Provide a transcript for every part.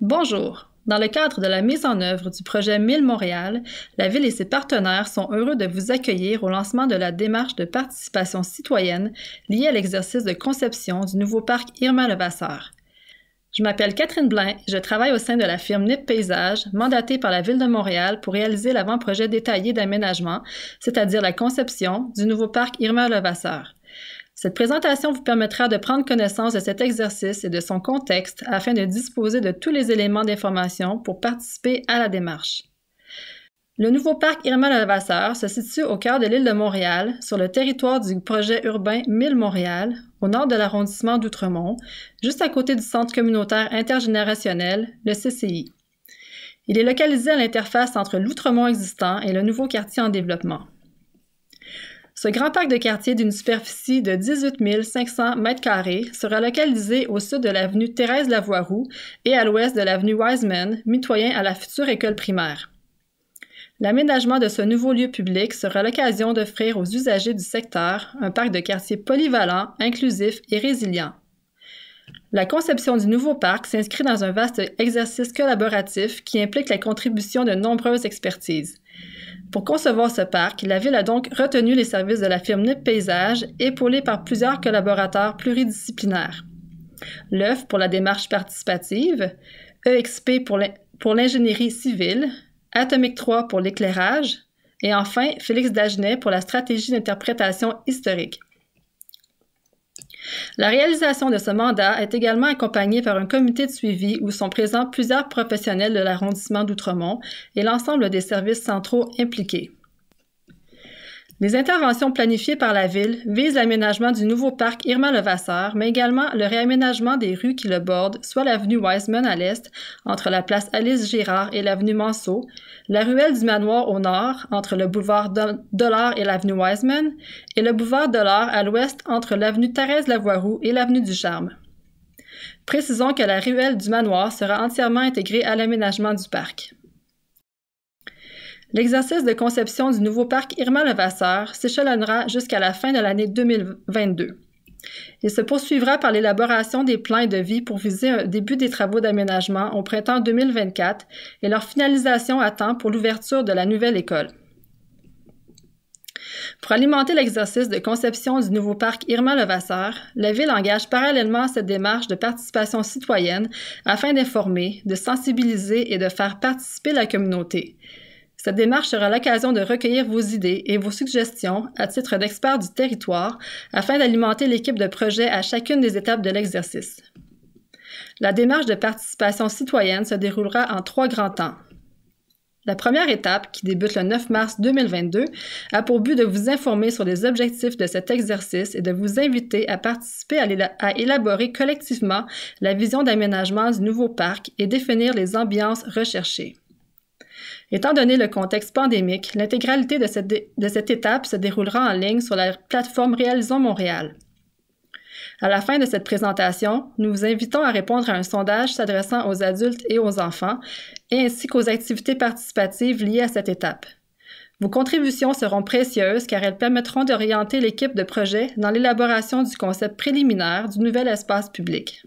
Bonjour. Dans le cadre de la mise en œuvre du projet 1000 Montréal, la Ville et ses partenaires sont heureux de vous accueillir au lancement de la démarche de participation citoyenne liée à l'exercice de conception du nouveau parc Irma Levasseur. Je m'appelle Catherine Blain, je travaille au sein de la firme NIP Paysage, mandatée par la Ville de Montréal pour réaliser l'avant-projet détaillé d'aménagement, c'est-à-dire la conception du nouveau parc Irma Levasseur. Cette présentation vous permettra de prendre connaissance de cet exercice et de son contexte afin de disposer de tous les éléments d'information pour participer à la démarche. Le nouveau parc Irma lavasseur se situe au cœur de l'île de Montréal, sur le territoire du projet urbain 1000 Montréal, au nord de l'arrondissement d'Outremont, juste à côté du Centre communautaire intergénérationnel, le CCI. Il est localisé à l'interface entre l'Outremont existant et le nouveau quartier en développement. Ce grand parc de quartier d'une superficie de 18 500 m2 sera localisé au sud de l'avenue Thérèse Lavoiroux et à l'ouest de l'avenue Wiseman, mitoyen à la future école primaire. L'aménagement de ce nouveau lieu public sera l'occasion d'offrir aux usagers du secteur un parc de quartier polyvalent, inclusif et résilient. La conception du nouveau parc s'inscrit dans un vaste exercice collaboratif qui implique la contribution de nombreuses expertises. Pour concevoir ce parc, la ville a donc retenu les services de la firme Nip Paysage, épaulée par plusieurs collaborateurs pluridisciplinaires. L'œuf pour la démarche participative, EXP pour l'ingénierie civile, Atomic 3 pour l'éclairage, et enfin Félix Dagenet pour la stratégie d'interprétation historique. La réalisation de ce mandat est également accompagnée par un comité de suivi où sont présents plusieurs professionnels de l'arrondissement d'Outremont et l'ensemble des services centraux impliqués. Les interventions planifiées par la Ville visent l'aménagement du nouveau parc Irma-Levasseur, mais également le réaménagement des rues qui le bordent, soit l'avenue Wiseman à l'est, entre la place Alice-Girard et l'avenue Manceau, la ruelle du Manoir au nord, entre le boulevard Dollard et l'avenue Wiseman, et le boulevard Dollard à l'ouest, entre l'avenue Thérèse-Lavoiroux et l'avenue du Charme. Précisons que la ruelle du Manoir sera entièrement intégrée à l'aménagement du parc. L'exercice de conception du nouveau parc Irma Levasseur s'échelonnera jusqu'à la fin de l'année 2022. Il se poursuivra par l'élaboration des plans de vie pour viser un début des travaux d'aménagement au printemps 2024 et leur finalisation à temps pour l'ouverture de la nouvelle école. Pour alimenter l'exercice de conception du nouveau parc Irma Levasseur, la Ville engage parallèlement cette démarche de participation citoyenne afin d'informer, de sensibiliser et de faire participer la communauté. Cette démarche sera l'occasion de recueillir vos idées et vos suggestions à titre d'experts du territoire afin d'alimenter l'équipe de projet à chacune des étapes de l'exercice. La démarche de participation citoyenne se déroulera en trois grands temps. La première étape, qui débute le 9 mars 2022, a pour but de vous informer sur les objectifs de cet exercice et de vous inviter à participer à, élaborer collectivement la vision d'aménagement du nouveau parc et définir les ambiances recherchées. Étant donné le contexte pandémique, l'intégralité de cette, étape se déroulera en ligne sur la plateforme Réalisons Montréal. À la fin de cette présentation, nous vous invitons à répondre à un sondage s'adressant aux adultes et aux enfants, ainsi qu'aux activités participatives liées à cette étape. Vos contributions seront précieuses car elles permettront d'orienter l'équipe de projet dans l'élaboration du concept préliminaire du nouvel espace public.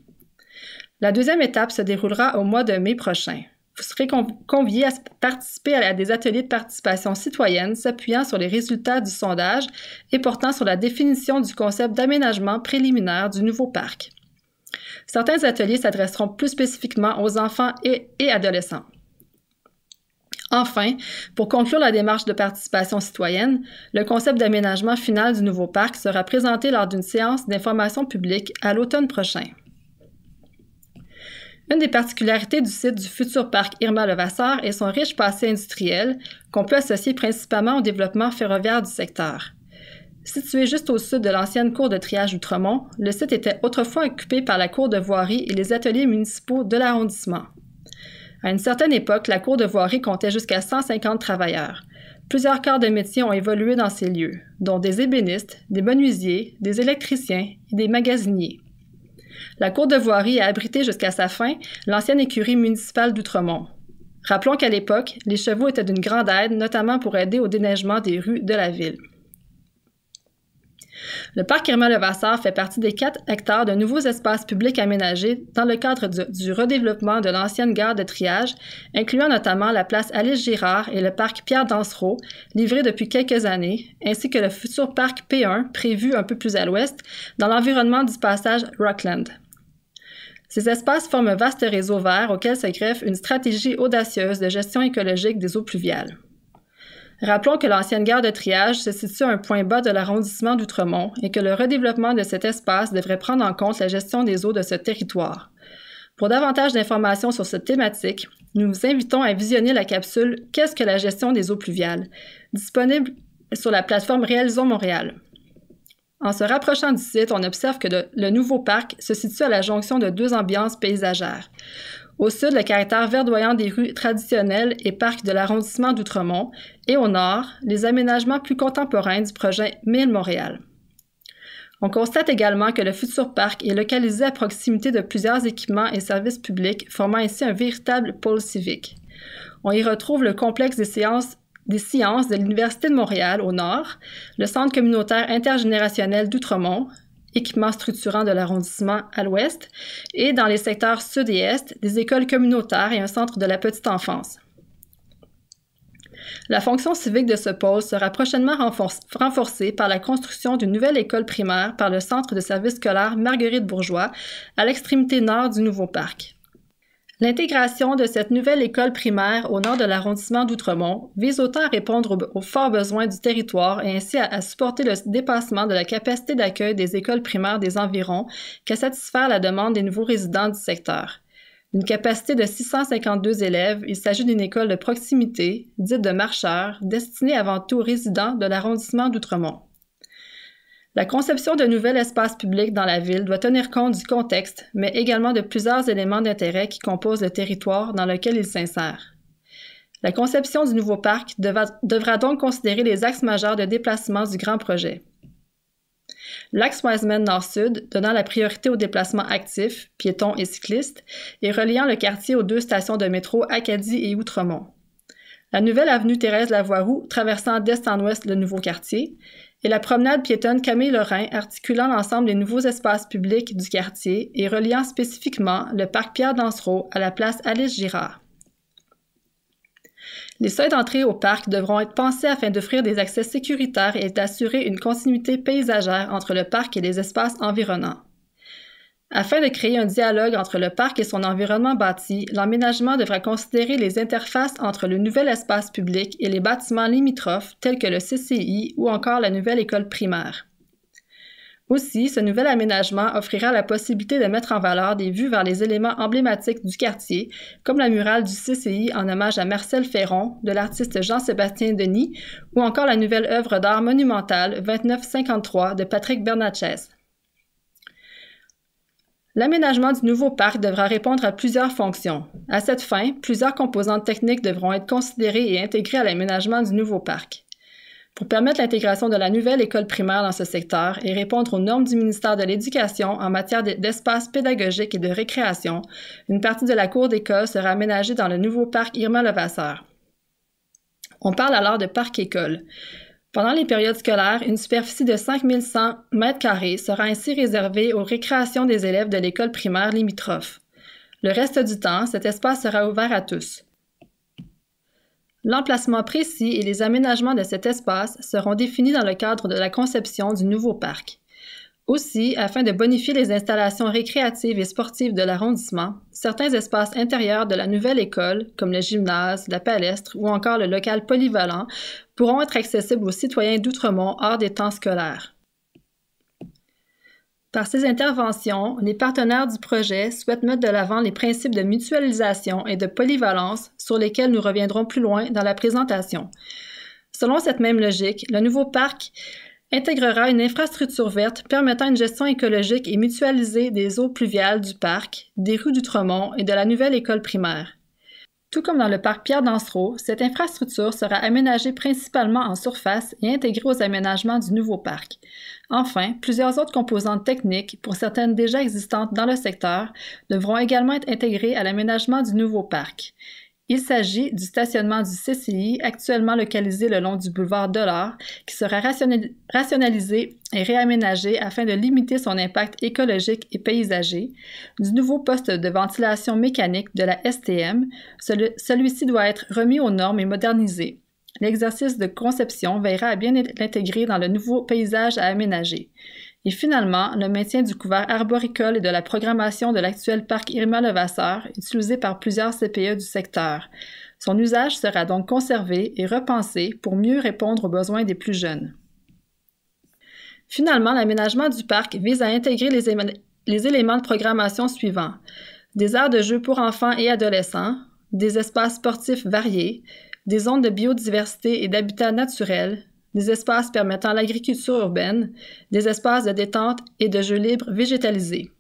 La deuxième étape se déroulera au mois de mai prochain vous serez conviés à participer à des ateliers de participation citoyenne s'appuyant sur les résultats du sondage et portant sur la définition du concept d'aménagement préliminaire du nouveau parc. Certains ateliers s'adresseront plus spécifiquement aux enfants et, et, adolescents. Enfin, pour conclure la démarche de participation citoyenne, le concept d'aménagement final du nouveau parc sera présenté lors d'une séance d'information publique à l'automne prochain. Une des particularités du site du futur parc Irma Levasseur est son riche passé industriel, qu'on peut associer principalement au développement ferroviaire du secteur. Situé juste au sud de l'ancienne cour de triage Outremont, le site était autrefois occupé par la cour de voirie et les ateliers municipaux de l'arrondissement. À une certaine époque, la cour de voirie comptait jusqu'à 150 travailleurs. Plusieurs corps de métiers ont évolué dans ces lieux, dont des ébénistes, des menuisiers, des électriciens et des magasiniers. La cour de voirie a abrité jusqu'à sa fin l'ancienne écurie municipale d'Outremont. Rappelons qu'à l'époque, les chevaux étaient d'une grande aide, notamment pour aider au déneigement des rues de la ville. Le parc Irma Levasseur fait partie des 4 hectares de nouveaux espaces publics aménagés dans le cadre du, redéveloppement de l'ancienne gare de triage, incluant notamment la place Alice Girard et le parc Pierre Dansereau, livrés depuis quelques années, ainsi que le futur parc P1 prévu un peu plus à l'ouest, dans l'environnement du passage Rockland. Ces espaces forment un vaste réseau vert auquel se greffe une stratégie audacieuse de gestion écologique des eaux pluviales. Rappelons que l'ancienne gare de triage se situe à un point bas de l'arrondissement d'Outremont et que le redéveloppement de cet espace devrait prendre en compte la gestion des eaux de ce territoire. Pour davantage d'informations sur cette thématique, nous vous invitons à visionner la capsule Qu'est-ce que la gestion des eaux pluviales disponible sur la plateforme Réalisons Montréal. En se rapprochant du site, on observe que le nouveau parc se situe à la jonction de deux ambiances paysagères. Au sud, le caractère verdoyant des rues traditionnelles et parcs de l'arrondissement d'Outremont, et au nord, les aménagements plus contemporains du projet Mille Montréal. On constate également que le futur parc est localisé à proximité de plusieurs équipements et services publics, formant ainsi un véritable pôle civique. On y retrouve le complexe des des sciences de l'Université de Montréal au nord, le Centre communautaire intergénérationnel d'Outremont, équipement structurant de l'arrondissement à l'ouest, et dans les secteurs sud et est, des écoles communautaires et un centre de la petite enfance. La fonction civique de ce pôle sera prochainement renforcée par la construction d'une nouvelle école primaire par le Centre de services scolaires Marguerite Bourgeois à l'extrémité nord du nouveau parc. L'intégration de cette nouvelle école primaire au nord de l'arrondissement d'Outremont vise autant à répondre aux, forts besoins du territoire et ainsi à, à supporter le dépassement de la capacité d'accueil des écoles primaires des environs qu'à satisfaire la demande des nouveaux résidents du secteur. D'une capacité de 652 élèves, il s'agit d'une école de proximité, dite de marcheurs, destinée avant tout aux résidents de l'arrondissement d'Outremont. La conception de nouvel espace public dans la ville doit tenir compte du contexte, mais également de plusieurs éléments d'intérêt qui composent le territoire dans lequel il s'insère. La conception du nouveau parc devra donc considérer les axes majeurs de déplacement du grand projet. L'axe Wiseman Nord-Sud, donnant la priorité aux déplacements actifs, piétons et cyclistes, et reliant le quartier aux deux stations de métro Acadie et Outremont. La nouvelle avenue Thérèse Lavoiroux, traversant d'est en ouest le nouveau quartier, et la promenade piétonne Camille Lorrain, articulant l'ensemble des nouveaux espaces publics du quartier et reliant spécifiquement le parc Pierre Dansereau à la place Alice Girard. Les seuils d'entrée au parc devront être pensés afin d'offrir des accès sécuritaires et d'assurer une continuité paysagère entre le parc et les espaces environnants. Afin de créer un dialogue entre le parc et son environnement bâti, l'emménagement devra considérer les interfaces entre le nouvel espace public et les bâtiments limitrophes tels que le CCI ou encore la nouvelle école primaire. Aussi, ce nouvel aménagement offrira la possibilité de mettre en valeur des vues vers les éléments emblématiques du quartier, comme la murale du CCI en hommage à Marcel Ferron, de l'artiste Jean-Sébastien Denis, ou encore la nouvelle œuvre d'art monumentale 2953 de Patrick Bernatchez. L'aménagement du nouveau parc devra répondre à plusieurs fonctions. À cette fin, plusieurs composantes techniques devront être considérées et intégrées à l'aménagement du nouveau parc pour permettre l'intégration de la nouvelle école primaire dans ce secteur et répondre aux normes du ministère de l'Éducation en matière d'espace pédagogique et de récréation, une partie de la cour d'école sera aménagée dans le nouveau parc Irma Levasseur. On parle alors de parc-école. Pendant les périodes scolaires, une superficie de 5100 m2 sera ainsi réservée aux récréations des élèves de l'école primaire limitrophe. Le reste du temps, cet espace sera ouvert à tous. L'emplacement précis et les aménagements de cet espace seront définis dans le cadre de la conception du nouveau parc. Aussi, afin de bonifier les installations récréatives et sportives de l'arrondissement, certains espaces intérieurs de la nouvelle école, comme le gymnase, la palestre ou encore le local polyvalent, pourront être accessibles aux citoyens d'Outremont hors des temps scolaires. Par ces interventions, les partenaires du projet souhaitent mettre de l'avant les principes de mutualisation et de polyvalence sur lesquels nous reviendrons plus loin dans la présentation. Selon cette même logique, le nouveau parc intégrera une infrastructure verte permettant une gestion écologique et mutualisée des eaux pluviales du parc, des rues d'Outremont et de la nouvelle école primaire. Tout comme dans le parc Pierre Dansereau, cette infrastructure sera aménagée principalement en surface et intégrée aux aménagements du nouveau parc. Enfin, plusieurs autres composantes techniques, pour certaines déjà existantes dans le secteur, devront également être intégrées à l'aménagement du nouveau parc. Il s'agit du stationnement du CCI actuellement localisé le long du boulevard Dollar qui sera rationalisé et réaménagé afin de limiter son impact écologique et paysager, du nouveau poste de ventilation mécanique de la STM. Celui-ci doit être remis aux normes et modernisé. L'exercice de conception veillera à bien l'intégrer dans le nouveau paysage à aménager. Et finalement, le maintien du couvert arboricole et de la programmation de l'actuel parc Irma Levasseur, utilisé par plusieurs CPE du secteur. Son usage sera donc conservé et repensé pour mieux répondre aux besoins des plus jeunes. Finalement, l'aménagement du parc vise à intégrer les, éléments de programmation suivants. Des aires de jeux pour enfants et adolescents, des espaces sportifs variés, des zones de biodiversité et d'habitat naturel, des espaces permettant l'agriculture urbaine, des espaces de détente et de jeux libres végétalisés.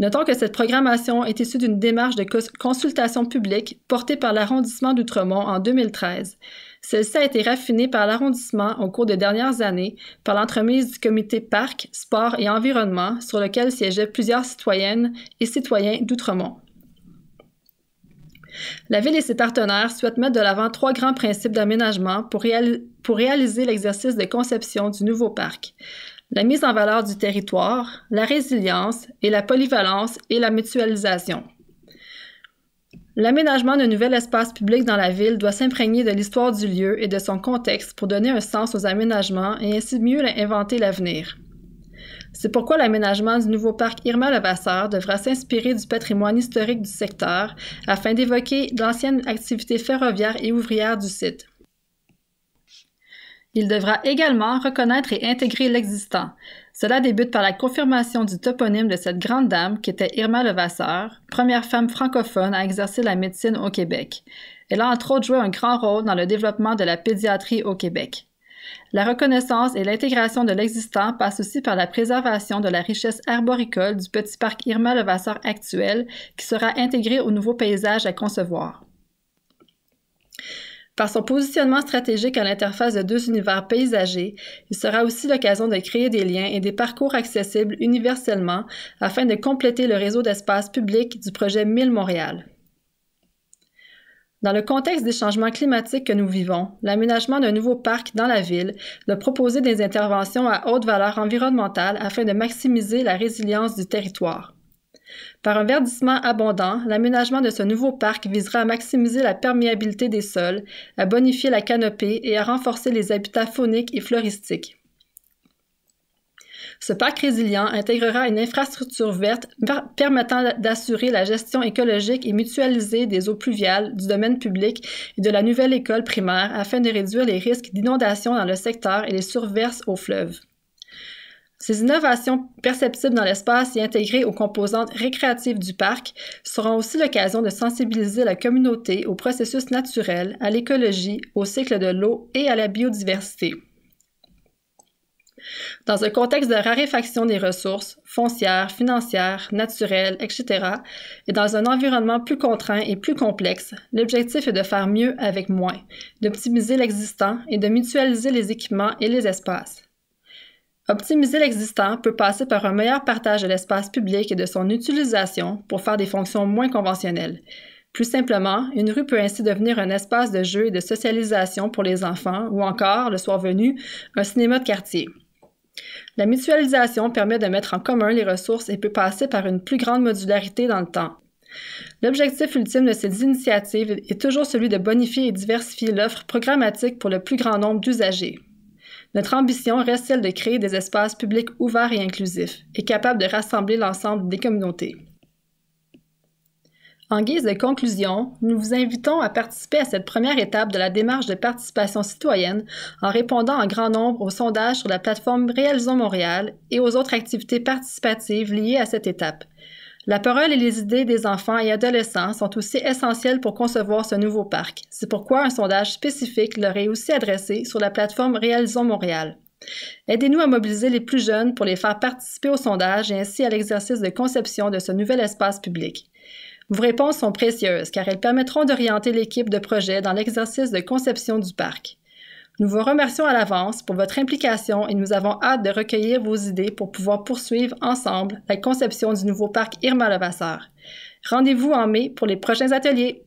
Notons que cette programmation est issue d'une démarche de consultation publique portée par l'arrondissement d'Outremont en 2013. Celle-ci a été raffinée par l'arrondissement au cours des dernières années par l'entremise du comité Parc, Sport et Environnement sur lequel siégeaient plusieurs citoyennes et citoyens d'Outremont. La Ville et ses partenaires souhaitent mettre de l'avant trois grands principes d'aménagement pour, réaliser l'exercice de conception du nouveau parc la mise en valeur du territoire, la résilience et la polyvalence et la mutualisation. L'aménagement d'un nouvel espace public dans la ville doit s'imprégner de l'histoire du lieu et de son contexte pour donner un sens aux aménagements et ainsi mieux inventer l'avenir. C'est pourquoi l'aménagement du nouveau parc Irma-Levasseur devra s'inspirer du patrimoine historique du secteur afin d'évoquer d'anciennes activités ferroviaires et ouvrières du site. Il devra également reconnaître et intégrer l'existant. Cela débute par la confirmation du toponyme de cette grande dame qui était Irma Levasseur, première femme francophone à exercer la médecine au Québec. Elle a entre autres joué un grand rôle dans le développement de la pédiatrie au Québec. La reconnaissance et l'intégration de l'existant passent aussi par la préservation de la richesse arboricole du petit parc Irma Levasseur actuel qui sera intégré au nouveau paysage à concevoir. Par son positionnement stratégique à l'interface de deux univers paysagers, il sera aussi l'occasion de créer des liens et des parcours accessibles universellement afin de compléter le réseau d'espaces publics du projet 1000 Montréal. Dans le contexte des changements climatiques que nous vivons, l'aménagement d'un nouveau parc dans la ville, de proposer des interventions à haute valeur environnementale afin de maximiser la résilience du territoire. Par un verdissement abondant, l'aménagement de ce nouveau parc visera à maximiser la perméabilité des sols, à bonifier la canopée et à renforcer les habitats fauniques et floristiques. Ce parc résilient intégrera une infrastructure verte permettant d'assurer la gestion écologique et mutualisée des eaux pluviales, du domaine public et de la nouvelle école primaire afin de réduire les risques d'inondation dans le secteur et les surverses aux fleuves. Ces innovations perceptibles dans l'espace et intégrées aux composantes récréatives du parc seront aussi l'occasion de sensibiliser la communauté aux processus naturels, à l'écologie, au cycle de l'eau et à la biodiversité. Dans un contexte de raréfaction des ressources, foncières, financières, naturelles, etc., et dans un environnement plus contraint et plus complexe, l'objectif est de faire mieux avec moins, d'optimiser l'existant et de mutualiser les équipements et les espaces. Optimiser l'existant peut passer par un meilleur partage de l'espace public et de son utilisation pour faire des fonctions moins conventionnelles. Plus simplement, une rue peut ainsi devenir un espace de jeu et de socialisation pour les enfants ou encore, le soir venu, un cinéma de quartier. La mutualisation permet de mettre en commun les ressources et peut passer par une plus grande modularité dans le temps. L'objectif ultime de ces initiatives est toujours celui de bonifier et diversifier l'offre programmatique pour le plus grand nombre d'usagers. Notre ambition reste celle de créer des espaces publics ouverts et inclusifs et capables de rassembler l'ensemble des communautés. En guise de conclusion, nous vous invitons à participer à cette première étape de la démarche de participation citoyenne en répondant en grand nombre aux sondages sur la plateforme Réalisons Montréal et aux autres activités participatives liées à cette étape. La parole et les idées des enfants et adolescents sont aussi essentielles pour concevoir ce nouveau parc. C'est pourquoi un sondage spécifique leur est aussi adressé sur la plateforme Réalisons Montréal. Aidez-nous à mobiliser les plus jeunes pour les faire participer au sondage et ainsi à l'exercice de conception de ce nouvel espace public. Vos réponses sont précieuses car elles permettront d'orienter l'équipe de projet dans l'exercice de conception du parc. Nous vous remercions à l'avance pour votre implication et nous avons hâte de recueillir vos idées pour pouvoir poursuivre ensemble la conception du nouveau parc Irma Levasseur. Rendez-vous en mai pour les prochains ateliers.